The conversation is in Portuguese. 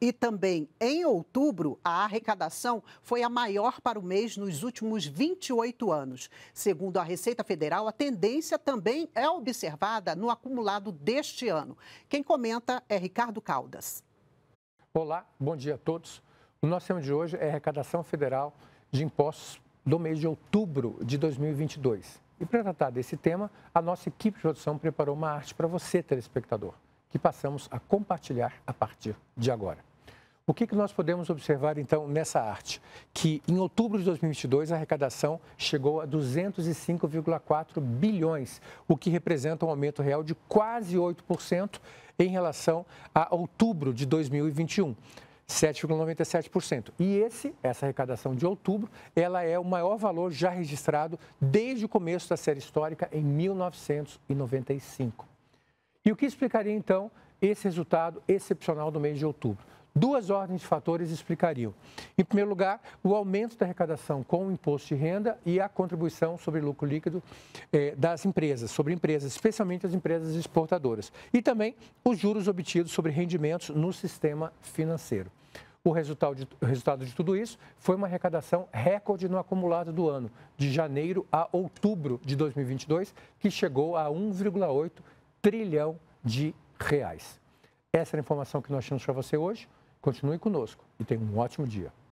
E também em outubro, a arrecadação foi a maior para o mês nos últimos 28 anos. Segundo a Receita Federal, a tendência também é observada no acumulado deste ano. Quem comenta é Ricardo Caldas. Olá, bom dia a todos. O nosso tema de hoje é arrecadação federal de impostos do mês de outubro de 2022. E para tratar desse tema, a nossa equipe de produção preparou uma arte para você, telespectador que passamos a compartilhar a partir de agora. O que, que nós podemos observar, então, nessa arte? Que em outubro de 2022 a arrecadação chegou a 205,4 bilhões, o que representa um aumento real de quase 8% em relação a outubro de 2021. 7,97%. E esse, essa arrecadação de outubro, ela é o maior valor já registrado desde o começo da série histórica em 1995. E o que explicaria, então, esse resultado excepcional do mês de outubro? Duas ordens de fatores explicariam. Em primeiro lugar, o aumento da arrecadação com o imposto de renda e a contribuição sobre lucro líquido eh, das empresas, sobre empresas, especialmente as empresas exportadoras. E também os juros obtidos sobre rendimentos no sistema financeiro. O resultado, de, o resultado de tudo isso foi uma arrecadação recorde no acumulado do ano, de janeiro a outubro de 2022, que chegou a 1,8 trilhão de reais. Essa era a informação que nós tínhamos para você hoje. Continue conosco e tenha um ótimo dia.